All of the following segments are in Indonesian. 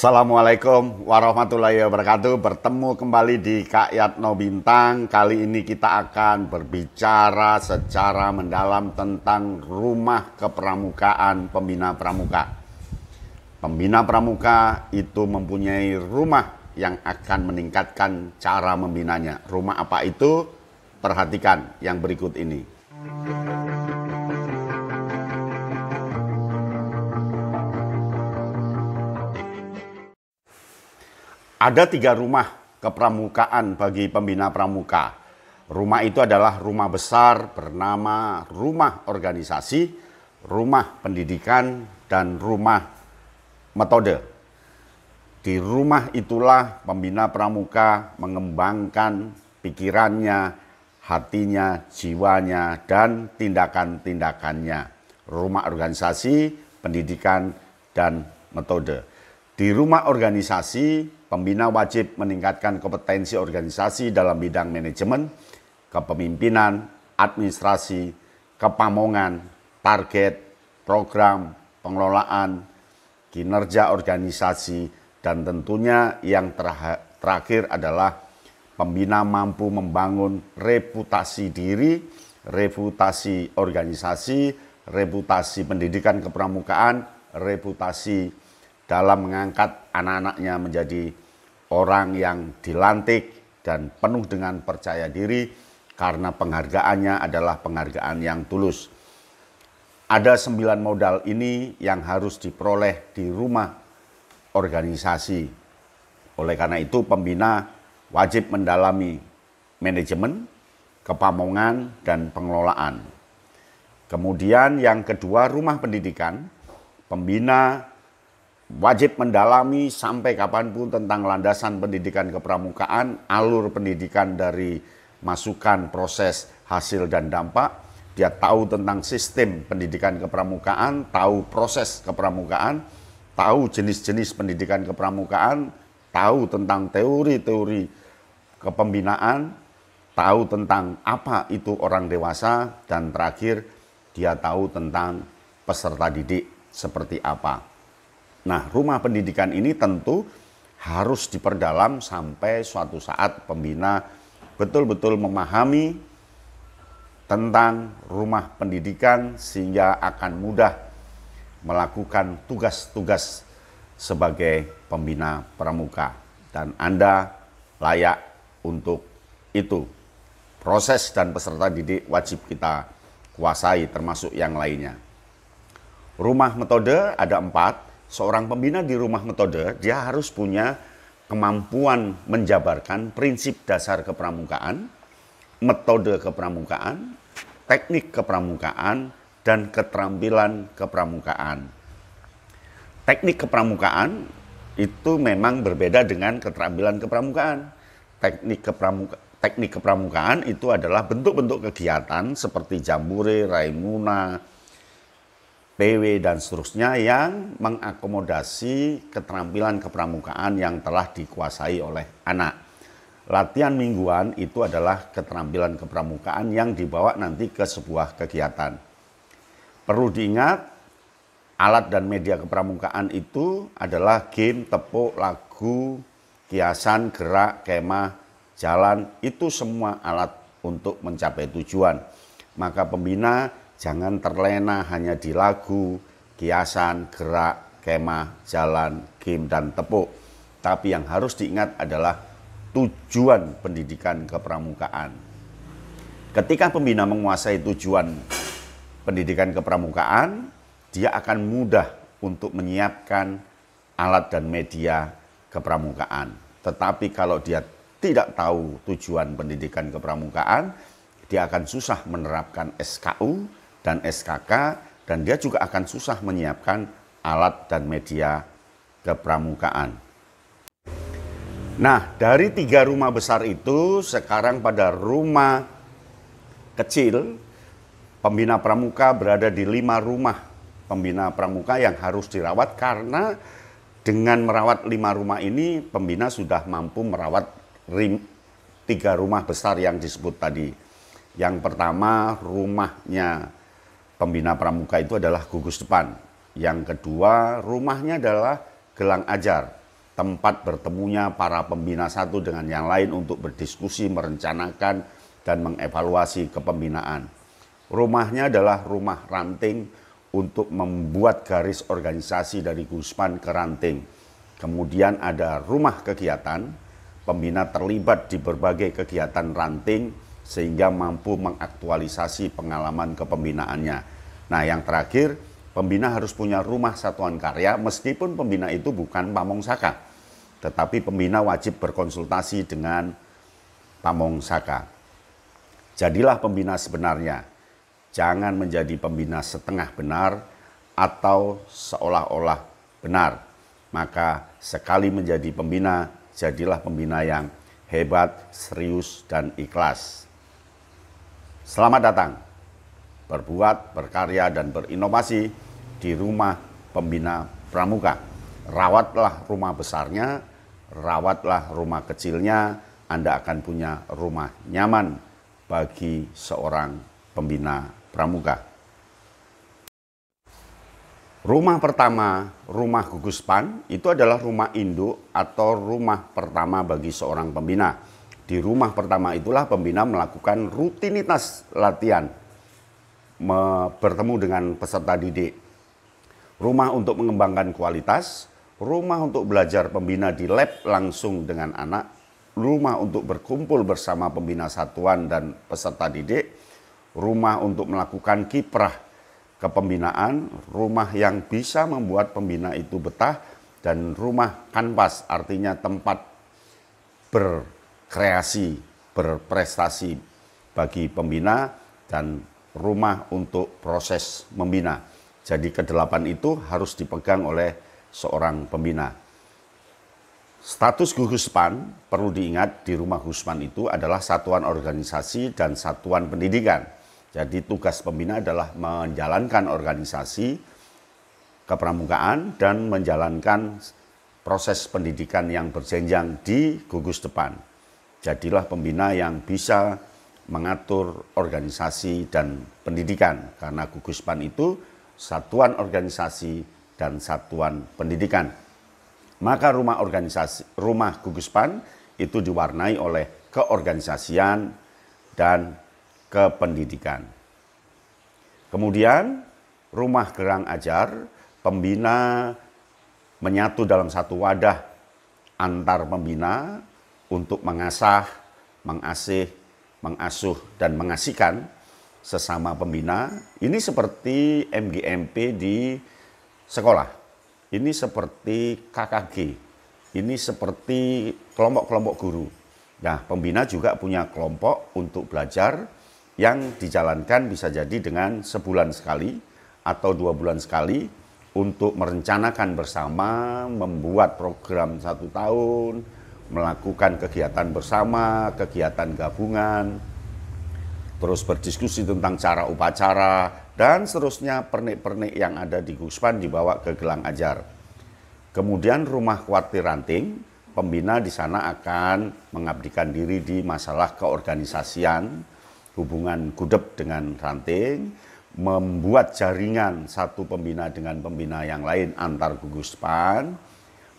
Assalamualaikum warahmatullahi wabarakatuh. Bertemu kembali di Kak Yatno Bintang. Kali ini kita akan berbicara secara mendalam tentang rumah kepramukaan pembina pramuka. Pembina pramuka itu mempunyai rumah yang akan meningkatkan cara membinanya. Rumah apa itu? Perhatikan yang berikut ini. Musik Ada tiga rumah kepramukaan bagi pembina pramuka. Rumah itu adalah rumah besar bernama rumah organisasi, rumah pendidikan, dan rumah metode. Di rumah itulah pembina pramuka mengembangkan pikirannya, hatinya, jiwanya, dan tindakan-tindakannya. Rumah organisasi, pendidikan, dan metode. Di rumah organisasi, pembina wajib meningkatkan kompetensi organisasi dalam bidang manajemen, kepemimpinan, administrasi, kepamongan, target, program, pengelolaan, kinerja organisasi, dan tentunya yang terakhir adalah pembina mampu membangun reputasi diri, reputasi organisasi, reputasi pendidikan kepramukaan, reputasi dalam mengangkat anak-anaknya menjadi orang yang dilantik dan penuh dengan percaya diri karena penghargaannya adalah penghargaan yang tulus. Ada sembilan modal ini yang harus diperoleh di rumah organisasi. Oleh karena itu pembina wajib mendalami manajemen, kepamongan, dan pengelolaan. Kemudian yang kedua rumah pendidikan, pembina wajib mendalami sampai kapanpun tentang landasan pendidikan kepramukaan, alur pendidikan dari masukan, proses, hasil, dan dampak. Dia tahu tentang sistem pendidikan kepramukaan, tahu proses kepramukaan, tahu jenis-jenis pendidikan kepramukaan, tahu tentang teori-teori kepembinaan, tahu tentang apa itu orang dewasa, dan terakhir dia tahu tentang peserta didik seperti apa. Nah, rumah pendidikan ini tentu harus diperdalam sampai suatu saat pembina betul-betul memahami tentang rumah pendidikan sehingga akan mudah melakukan tugas-tugas sebagai pembina pramuka dan Anda layak untuk itu. Proses dan peserta didik wajib kita kuasai termasuk yang lainnya. Rumah metode ada empat, seorang pembina di rumah metode dia harus punya kemampuan menjabarkan prinsip dasar kepramukaan, metode kepramukaan, teknik kepramukaan, dan keterampilan kepramukaan. Teknik kepramukaan itu memang berbeda dengan keterampilan kepramukaan. Teknik kepramukaan teknik kepramukaan itu adalah bentuk-bentuk kegiatan seperti jambure, raimuna, PW dan seterusnya yang mengakomodasi keterampilan kepramukaan yang telah dikuasai oleh anak. Latihan mingguan itu adalah keterampilan kepramukaan yang dibawa nanti ke sebuah kegiatan. Perlu diingat, alat dan media kepramukaan itu adalah game, tepuk, lagu, kiasan, gerak, kemah, jalan, itu semua alat untuk mencapai tujuan. Maka pembina Jangan terlena hanya di lagu, kiasan, gerak, kemah, jalan, game, dan tepuk. Tapi yang harus diingat adalah tujuan pendidikan kepramukaan. Ketika pembina menguasai tujuan pendidikan kepramukaan, dia akan mudah untuk menyiapkan alat dan media kepramukaan. Tetapi kalau dia tidak tahu tujuan pendidikan kepramukaan, dia akan susah menerapkan SKU dan SKK dan dia juga akan susah menyiapkan alat dan media kepramukaan. Nah, dari tiga rumah besar itu, sekarang pada rumah kecil, pembina pramuka berada di lima rumah pembina pramuka yang harus dirawat karena dengan merawat lima rumah ini, pembina sudah mampu merawat rim, tiga rumah besar yang disebut tadi. Yang pertama, rumahnya pembina pramuka itu adalah gugus depan. Yang kedua, rumahnya adalah gelang ajar, tempat bertemunya para pembina satu dengan yang lain untuk berdiskusi, merencanakan, dan mengevaluasi kepembinaan. Rumahnya adalah rumah ranting untuk membuat garis organisasi dari Gusman ke ranting. Kemudian ada rumah kegiatan, pembina terlibat di berbagai kegiatan ranting, sehingga mampu mengaktualisasi pengalaman kepembinaannya. Nah, yang terakhir, pembina harus punya rumah satuan karya meskipun pembina itu bukan pamong saka. Tetapi pembina wajib berkonsultasi dengan pamong saka. Jadilah pembina sebenarnya. Jangan menjadi pembina setengah benar atau seolah-olah benar. Maka sekali menjadi pembina, jadilah pembina yang hebat, serius, dan ikhlas. Selamat datang. Berbuat, berkarya, dan berinovasi di rumah pembina pramuka. Rawatlah rumah besarnya, rawatlah rumah kecilnya, Anda akan punya rumah nyaman bagi seorang pembina pramuka. Rumah pertama, rumah gugus pan, itu adalah rumah induk atau rumah pertama bagi seorang pembina di rumah pertama itulah pembina melakukan rutinitas latihan bertemu dengan peserta didik. Rumah untuk mengembangkan kualitas, rumah untuk belajar pembina di lab langsung dengan anak, rumah untuk berkumpul bersama pembina satuan dan peserta didik, rumah untuk melakukan kiprah kepembinaan, rumah yang bisa membuat pembina itu betah, dan rumah kanvas artinya tempat ber kreasi berprestasi bagi pembina dan rumah untuk proses membina. Jadi kedelapan itu harus dipegang oleh seorang pembina. Status Guhuspan perlu diingat di rumah Gusman itu adalah satuan organisasi dan satuan pendidikan. Jadi tugas pembina adalah menjalankan organisasi kepramukaan dan menjalankan proses pendidikan yang berjenjang di gugus depan jadilah pembina yang bisa mengatur organisasi dan pendidikan karena gugus pan itu satuan organisasi dan satuan pendidikan. Maka rumah organisasi rumah gugus pan itu diwarnai oleh keorganisasian dan kependidikan. Kemudian rumah gerang ajar pembina menyatu dalam satu wadah antar pembina untuk mengasah, mengasih, mengasuh, dan mengasihkan sesama pembina. Ini seperti MGMP di sekolah. Ini seperti KKG. Ini seperti kelompok-kelompok guru. Nah, pembina juga punya kelompok untuk belajar yang dijalankan bisa jadi dengan sebulan sekali atau dua bulan sekali untuk merencanakan bersama, membuat program satu tahun, melakukan kegiatan bersama, kegiatan gabungan, terus berdiskusi tentang cara upacara, dan seterusnya pernik-pernik yang ada di Guspan dibawa ke gelang ajar. Kemudian rumah kuartir ranting, pembina di sana akan mengabdikan diri di masalah keorganisasian, hubungan gudep dengan ranting, membuat jaringan satu pembina dengan pembina yang lain antar gugus pan,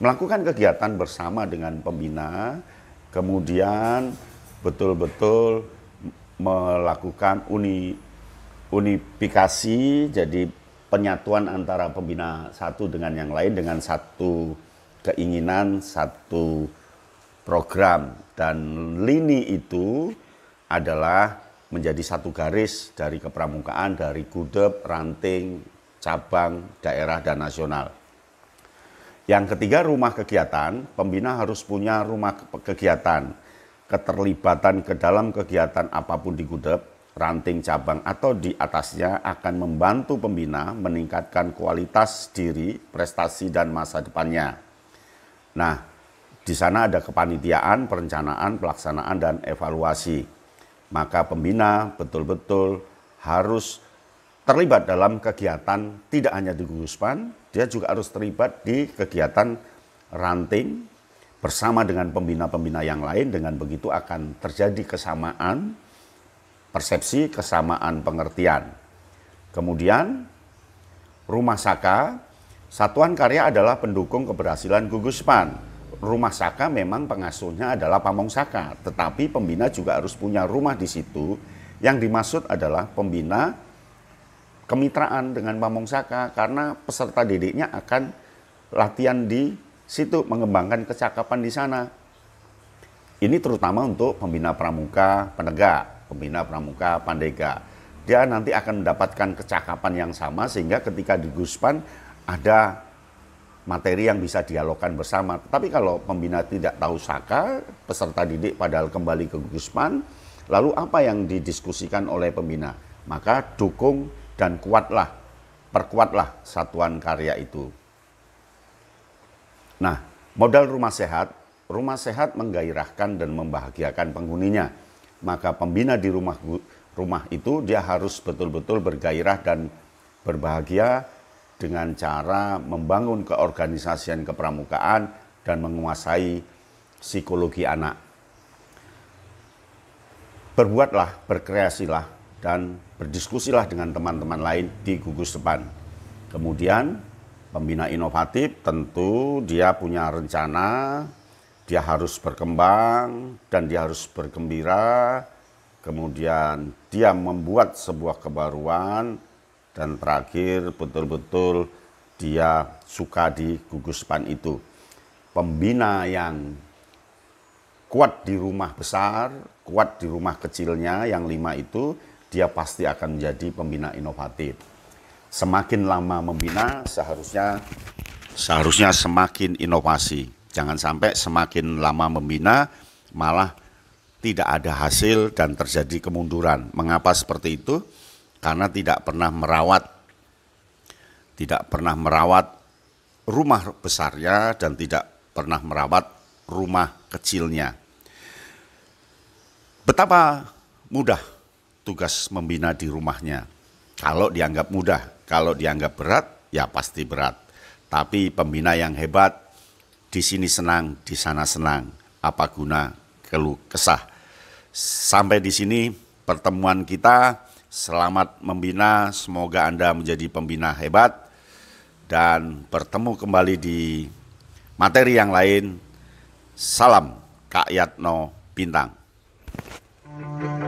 melakukan kegiatan bersama dengan pembina, kemudian betul-betul melakukan uni unifikasi jadi penyatuan antara pembina satu dengan yang lain dengan satu keinginan, satu program dan lini itu adalah menjadi satu garis dari kepramukaan dari gudep, ranting, cabang, daerah dan nasional. Yang ketiga rumah kegiatan, pembina harus punya rumah kegiatan, keterlibatan ke dalam kegiatan apapun di Gudep, ranting cabang atau di atasnya akan membantu pembina meningkatkan kualitas diri, prestasi dan masa depannya. Nah, di sana ada kepanitiaan, perencanaan, pelaksanaan dan evaluasi. Maka pembina betul-betul harus terlibat dalam kegiatan tidak hanya di pan dia juga harus terlibat di kegiatan ranting bersama dengan pembina-pembina yang lain dengan begitu akan terjadi kesamaan persepsi, kesamaan pengertian. Kemudian rumah saka satuan karya adalah pendukung keberhasilan gugus PAN. Rumah saka memang pengasuhnya adalah pamong saka, tetapi pembina juga harus punya rumah di situ. Yang dimaksud adalah pembina kemitraan dengan Pamong Saka karena peserta didiknya akan latihan di situ mengembangkan kecakapan di sana. Ini terutama untuk pembina pramuka penegak, pembina pramuka pandega. Dia nanti akan mendapatkan kecakapan yang sama sehingga ketika di Guspan ada materi yang bisa dialogkan bersama. Tapi kalau pembina tidak tahu saka, peserta didik padahal kembali ke Guspan, lalu apa yang didiskusikan oleh pembina? Maka dukung dan kuatlah, perkuatlah satuan karya itu. Nah, modal rumah sehat, rumah sehat menggairahkan dan membahagiakan penghuninya. Maka pembina di rumah rumah itu dia harus betul-betul bergairah dan berbahagia dengan cara membangun keorganisasian kepramukaan dan menguasai psikologi anak. Berbuatlah, berkreasilah, dan berdiskusilah dengan teman-teman lain di gugus depan. Kemudian pembina inovatif tentu dia punya rencana, dia harus berkembang dan dia harus bergembira. Kemudian dia membuat sebuah kebaruan dan terakhir betul-betul dia suka di gugus depan itu. Pembina yang kuat di rumah besar, kuat di rumah kecilnya yang lima itu dia pasti akan menjadi pembina inovatif. Semakin lama membina, seharusnya seharusnya semakin inovasi. Jangan sampai semakin lama membina malah tidak ada hasil dan terjadi kemunduran. Mengapa seperti itu? Karena tidak pernah merawat tidak pernah merawat rumah besarnya dan tidak pernah merawat rumah kecilnya. Betapa mudah tugas membina di rumahnya. Kalau dianggap mudah, kalau dianggap berat, ya pasti berat. Tapi pembina yang hebat, di sini senang, di sana senang. Apa guna keluh kesah. Sampai di sini pertemuan kita. Selamat membina, semoga Anda menjadi pembina hebat. Dan bertemu kembali di materi yang lain. Salam Kak Yatno Bintang. thank you